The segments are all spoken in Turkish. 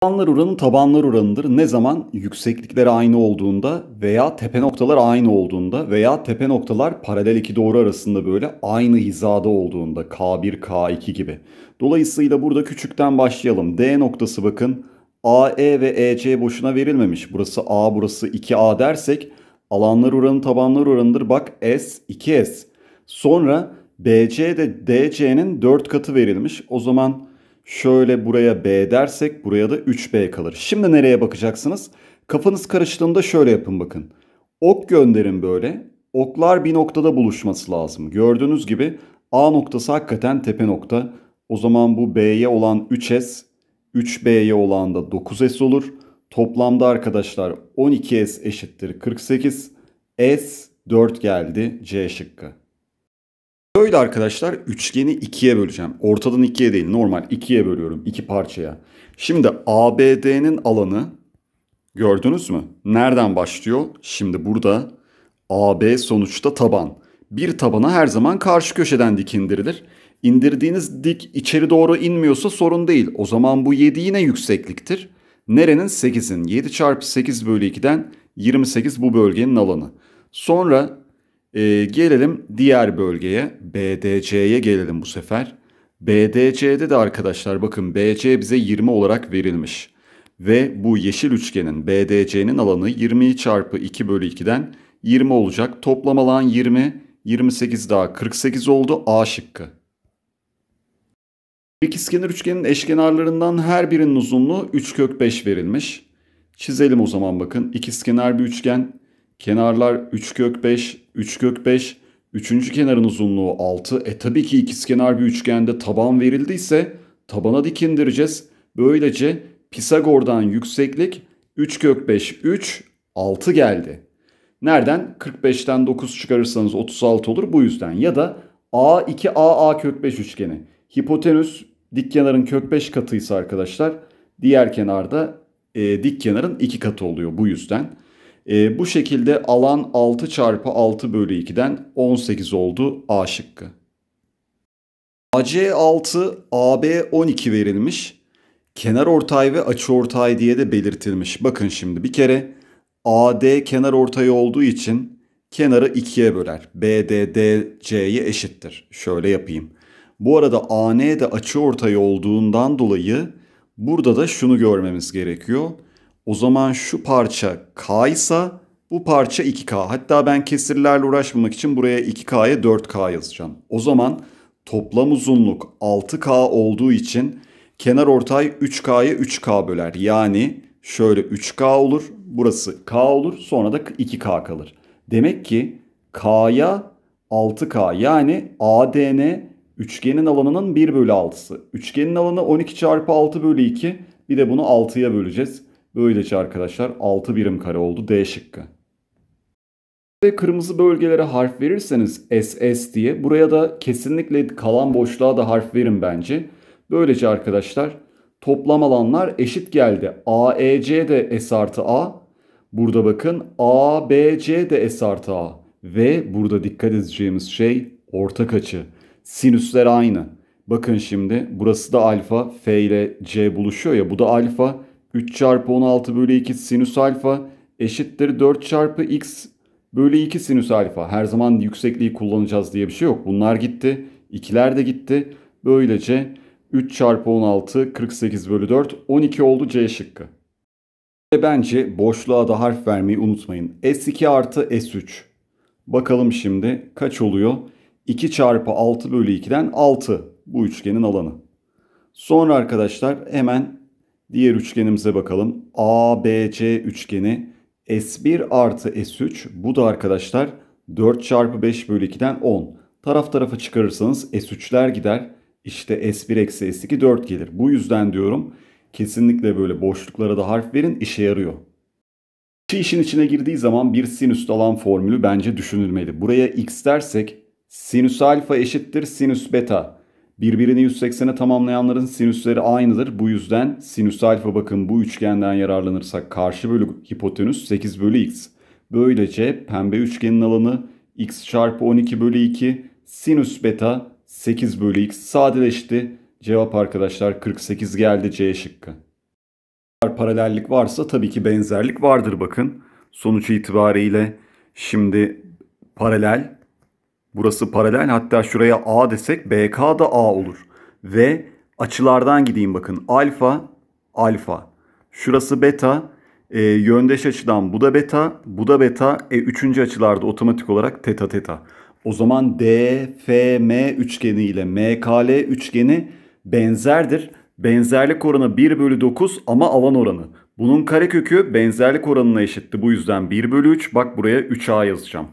Tabanlar oranı tabanlar oranıdır. Ne zaman yükseklikler aynı olduğunda veya tepe noktalar aynı olduğunda veya tepe noktalar paralel iki doğru arasında böyle aynı hizada olduğunda K1, K2 gibi. Dolayısıyla burada küçükten başlayalım. D noktası bakın AE ve EC boşuna verilmemiş. Burası A, burası 2A dersek alanlar oranı tabanlar oranıdır. Bak S, 2S. Sonra BC de DC'nin 4 katı verilmiş. O zaman Şöyle buraya B dersek buraya da 3B kalır. Şimdi nereye bakacaksınız? Kafanız karıştığında şöyle yapın bakın. Ok gönderin böyle. Oklar bir noktada buluşması lazım. Gördüğünüz gibi A noktası hakikaten tepe nokta. O zaman bu B'ye olan 3S, 3B'ye olan da 9S olur. Toplamda arkadaşlar 12S eşittir 48. S 4 geldi C şıkkı. Şöyle arkadaşlar üçgeni ikiye böleceğim. Ortadan ikiye değil normal ikiye bölüyorum iki parçaya. Şimdi ABD'nin alanı gördünüz mü? Nereden başlıyor? Şimdi burada AB sonuçta taban. Bir tabana her zaman karşı köşeden dikindirilir. indirilir. İndirdiğiniz dik içeri doğru inmiyorsa sorun değil. O zaman bu 7 yine yüksekliktir. Nerenin? 8'in. 7 çarpı 8 bölü 2'den 28 bu bölgenin alanı. Sonra ee, gelelim diğer bölgeye BDC'ye gelelim bu sefer. BDC'de de arkadaşlar bakın BC bize 20 olarak verilmiş. Ve bu yeşil üçgenin BDC'nin alanı 20 çarpı 2 bölü 2'den 20 olacak. Toplam alan 20, 28 daha 48 oldu A şıkkı. İkizkenar üçgenin eşkenarlarından her birinin uzunluğu 3 kök 5 verilmiş. Çizelim o zaman bakın. İkizkenar bir üçgen. Kenarlar 3 kök 5, 3 kök 5. Üçüncü kenarın uzunluğu 6. E tabii ki ikizkenar bir üçgende taban verildiyse tabana dikindireceğiz. Böylece Pisagor'dan yükseklik 3 kök 5 3 6 geldi. Nereden? 45'ten 9 çıkarırsanız 36 olur bu yüzden. Ya da A2 AA kök 5 üçgeni. Hipotenüs dik kenarın kök 5 katıysa arkadaşlar diğer kenarda e, dik kenarın 2 katı oluyor bu yüzden. E, bu şekilde alan 6 çarpı 6 bölü 2'den 18 oldu A şıkkı. AC6, AB12 verilmiş. Kenar ortay ve açı ortay diye de belirtilmiş. Bakın şimdi bir kere AD kenar ortay olduğu için kenarı 2'ye böler. BD DC'ye eşittir. Şöyle yapayım. Bu arada AN de açı ortay olduğundan dolayı burada da şunu görmemiz gerekiyor. O zaman şu parça K ise bu parça 2K. Hatta ben kesirlerle uğraşmamak için buraya 2K'ya 4K yazacağım. O zaman toplam uzunluk 6K olduğu için kenar ortay 3K'ya 3K böler. Yani şöyle 3K olur, burası K olur, sonra da 2K kalır. Demek ki K'ya 6K yani ADN üçgenin alanının 1 bölü 6'sı. Üçgenin alanı 12 çarpı 6 bölü 2 bir de bunu 6'ya böleceğiz. Böylece arkadaşlar 6 birim kare oldu D şıkkı. Ve kırmızı bölgelere harf verirseniz SS diye buraya da kesinlikle kalan boşluğa da harf verin bence. Böylece arkadaşlar toplam alanlar eşit geldi. AEC de S artı A. Burada bakın ABC de S artı A. Ve burada dikkat edeceğimiz şey ortak açı. Sinüsler aynı. Bakın şimdi burası da alfa. F ile C buluşuyor ya bu da alfa. 3 çarpı 16 bölü 2 sinüs alfa eşittir 4 çarpı x bölü 2 sinüs alfa. Her zaman yüksekliği kullanacağız diye bir şey yok. Bunlar gitti. İkiler de gitti. Böylece 3 çarpı 16 48 bölü 4 12 oldu C şıkkı. Ve bence boşluğa da harf vermeyi unutmayın. S2 artı S3. Bakalım şimdi kaç oluyor? 2 çarpı 6 bölü 2'den 6 bu üçgenin alanı. Sonra arkadaşlar hemen Diğer üçgenimize bakalım. ABC üçgeni S1 artı S3 bu da arkadaşlar 4 çarpı 5 bölü 2'den 10. Taraf tarafa çıkarırsanız S3'ler gider. İşte S1 eksi S2 4 gelir. Bu yüzden diyorum kesinlikle böyle boşluklara da harf verin işe yarıyor. Şu işin içine girdiği zaman bir sinüs alan formülü bence düşünülmeli. Buraya x dersek sinüs alfa eşittir sinüs beta. Birbirini 180'e tamamlayanların sinüsleri aynıdır. Bu yüzden sinüs alfa bakın bu üçgenden yararlanırsak karşı bölü hipotenüs 8 bölü x. Böylece pembe üçgenin alanı x çarpı 12 bölü 2 sinüs beta 8 bölü x sadeleşti. Cevap arkadaşlar 48 geldi C şıkkı. Paralellik varsa tabii ki benzerlik vardır bakın. Sonuç itibariyle şimdi paralel Burası paralel hatta şuraya A desek BK da A olur. Ve açılardan gideyim bakın. Alfa, alfa. Şurası beta. E, yöndeş açıdan bu da beta, bu da beta. E, üçüncü açılarda otomatik olarak teta teta. O zaman DFM üçgeni ile MKL üçgeni benzerdir. Benzerlik oranı 1 bölü 9 ama alan oranı. Bunun karekökü benzerlik oranına eşitti. Bu yüzden 1 bölü 3. Bak buraya 3A yazacağım.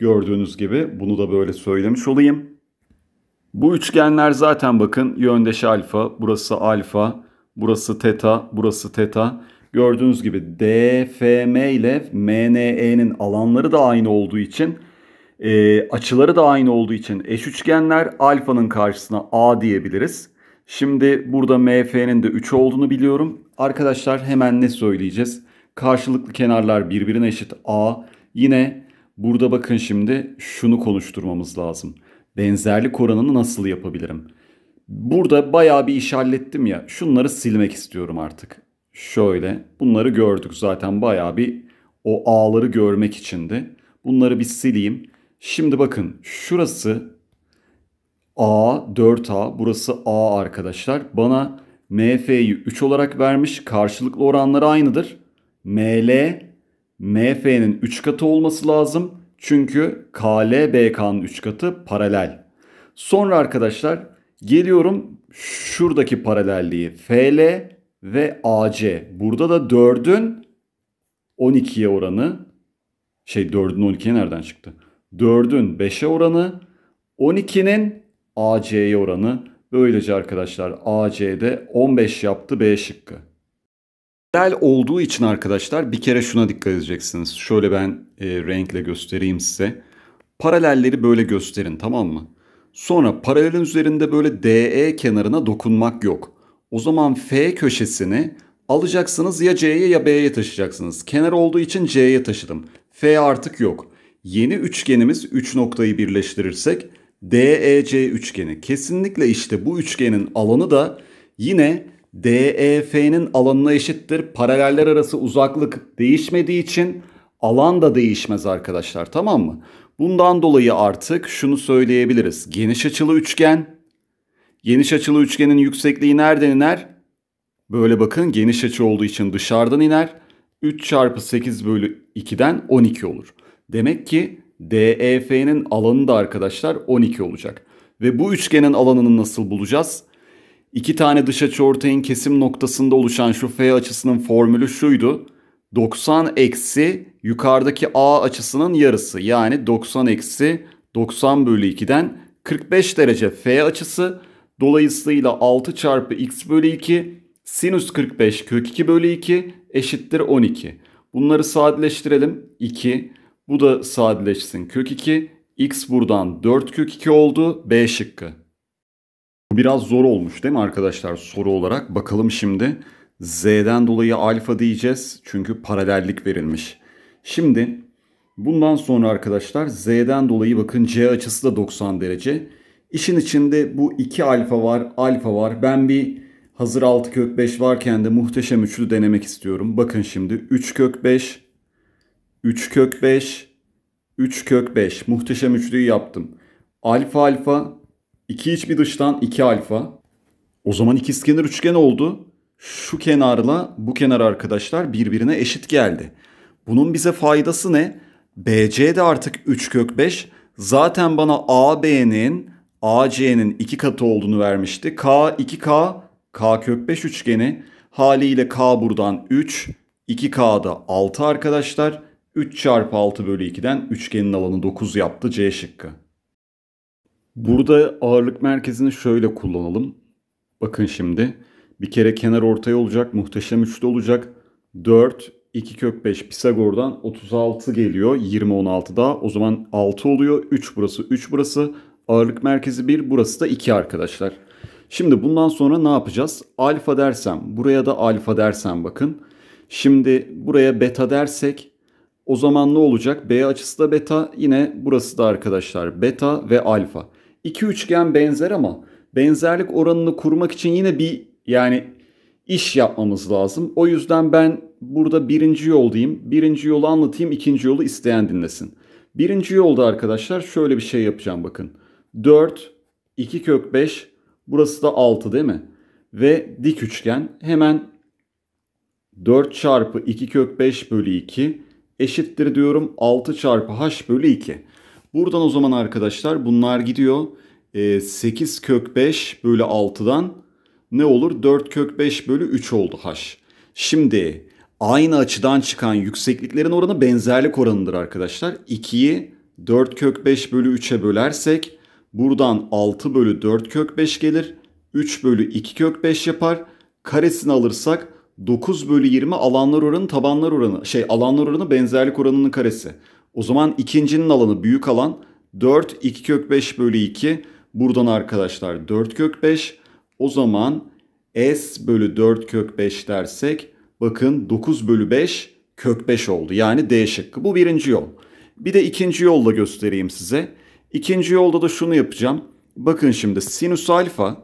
Gördüğünüz gibi bunu da böyle söylemiş olayım. Bu üçgenler zaten bakın yöndeş alfa, burası alfa, burası teta, burası teta. Gördüğünüz gibi DFM ile MNE'nin alanları da aynı olduğu için e, açıları da aynı olduğu için eş üçgenler alfanın karşısına A diyebiliriz. Şimdi burada MF'nin de 3 olduğunu biliyorum. Arkadaşlar hemen ne söyleyeceğiz? Karşılıklı kenarlar birbirine eşit A. Yine Burada bakın şimdi şunu konuşturmamız lazım. Benzerlik oranını nasıl yapabilirim? Burada bayağı bir iş hallettim ya. Şunları silmek istiyorum artık. Şöyle bunları gördük zaten bayağı bir o ağları görmek içindi. Bunları bir sileyim. Şimdi bakın şurası A 4A burası A arkadaşlar. Bana MF'yi 3 olarak vermiş. Karşılıklı oranları aynıdır. ML MF'nin 3 katı olması lazım. Çünkü KL BK'nın 3 katı paralel. Sonra arkadaşlar geliyorum şuradaki paralelliği FL ve AC. Burada da 4'ün 12'ye oranı şey 4'ün 12'ye nereden çıktı? 4'ün 5'e oranı 12'nin AC'ye oranı. Böylece arkadaşlar AC'de 15 yaptı B şıkkı. Paralel olduğu için arkadaşlar bir kere şuna dikkat edeceksiniz. Şöyle ben e, renkle göstereyim size. Paralelleri böyle gösterin tamam mı? Sonra paralelin üzerinde böyle DE kenarına dokunmak yok. O zaman F köşesini alacaksınız ya C'ye ya B'ye taşıyacaksınız. Kenar olduğu için C'ye taşıdım. F artık yok. Yeni üçgenimiz 3 üç noktayı birleştirirsek DEC üçgeni. Kesinlikle işte bu üçgenin alanı da yine DEF'nin alanına eşittir. Paraleller arası uzaklık değişmediği için alan da değişmez arkadaşlar tamam mı? Bundan dolayı artık şunu söyleyebiliriz. Geniş açılı üçgen. Geniş açılı üçgenin yüksekliği nereden iner? Böyle bakın geniş açı olduğu için dışarıdan iner. 3 çarpı 8 bölü 2'den 12 olur. Demek ki DEF'nin alanı da arkadaşlar 12 olacak. Ve bu üçgenin alanını nasıl bulacağız? İki tane dış açı ortayın kesim noktasında oluşan şu F açısının formülü şuydu. 90 eksi yukarıdaki A açısının yarısı yani 90 eksi 90 bölü 2'den 45 derece F açısı. Dolayısıyla 6 çarpı x bölü 2 sinüs 45 kök 2 bölü 2 eşittir 12. Bunları sadeleştirelim. 2 bu da sadeleşsin kök 2. x buradan 4 kök 2 oldu. B şıkkı. Biraz zor olmuş değil mi arkadaşlar soru olarak? Bakalım şimdi z'den dolayı alfa diyeceğiz çünkü paralellik verilmiş. Şimdi bundan sonra arkadaşlar z'den dolayı bakın c açısı da 90 derece. İşin içinde bu 2 alfa var, alfa var. Ben bir hazır 6 kök 5 varken de muhteşem üçlü denemek istiyorum. Bakın şimdi 3 kök 5, 3 kök 5, 3 kök 5. Muhteşem üçlüyü yaptım. Alfa alfa 2 iç bir dıştan 2 alfa. O zaman iki ikizkenar üçgen oldu. Şu kenarla bu kenar arkadaşlar birbirine eşit geldi. Bunun bize faydası ne? BC de artık 3 kök 5. Zaten bana AB'nin AC'nin 2 katı olduğunu vermişti. K 2K K kök 5 üçgeni haliyle K buradan 3 2 k da 6 arkadaşlar. 3 çarpı 6 bölü 2'den üçgenin alanı 9 yaptı C şıkkı. Burada ağırlık merkezini şöyle kullanalım. Bakın şimdi bir kere kenar ortaya olacak. Muhteşem üçlü olacak. 4, 2 kök 5 Pisagor'dan 36 geliyor. 20 16 daha. O zaman 6 oluyor. 3 burası 3 burası. Ağırlık merkezi 1 burası da 2 arkadaşlar. Şimdi bundan sonra ne yapacağız? Alfa dersem buraya da alfa dersem bakın. Şimdi buraya beta dersek o zaman ne olacak? B açısı da beta yine burası da arkadaşlar beta ve alfa. İki üçgen benzer ama benzerlik oranını kurmak için yine bir yani iş yapmamız lazım. O yüzden ben burada birinci yol diyeyim. Birinci yolu anlatayım, ikinci yolu isteyen dinlesin. Birinci yolda arkadaşlar şöyle bir şey yapacağım bakın. 4, 2 kök 5, burası da 6 değil mi? Ve dik üçgen hemen 4 çarpı 2 kök 5 bölü 2 eşittir diyorum 6 çarpı h bölü 2. Buradan o zaman arkadaşlar bunlar gidiyor. E, ee, 8 kök 5 bölü 6'dan ne olur? 4 kök 5 bölü 3 oldu h. Şimdi aynı açıdan çıkan yüksekliklerin oranı benzerlik oranıdır arkadaşlar. 2'yi 4 kök 5 bölü 3'e bölersek buradan 6 bölü 4 kök 5 gelir. 3 bölü 2 kök 5 yapar. Karesini alırsak 9 bölü 20 alanlar oranı tabanlar oranı şey alanlar oranı benzerlik oranının karesi. O zaman ikincinin alanı büyük alan 4 2 kök 5 bölü 2. Buradan arkadaşlar 4 kök 5. O zaman S bölü 4 kök 5 dersek bakın 9 bölü 5 kök 5 oldu. Yani D şıkkı. Bu birinci yol. Bir de ikinci yolda göstereyim size. İkinci yolda da şunu yapacağım. Bakın şimdi sinüs alfa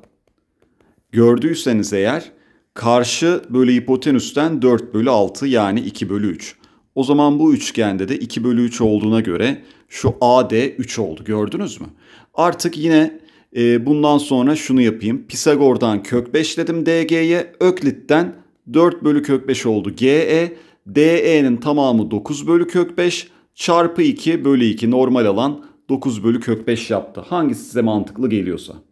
gördüyseniz eğer karşı bölü hipotenüsten 4 bölü 6 yani 2 bölü 3. O zaman bu üçgende de 2 bölü 3 olduğuna göre şu AD 3 oldu gördünüz mü? Artık yine e, bundan sonra şunu yapayım. Pisagor'dan kök 5 dedim DG'ye. Öklit'ten 4 bölü kök 5 oldu GE. DE'nin tamamı 9 bölü kök 5 çarpı 2 bölü 2 normal alan 9 bölü kök 5 yaptı. Hangisi size mantıklı geliyorsa.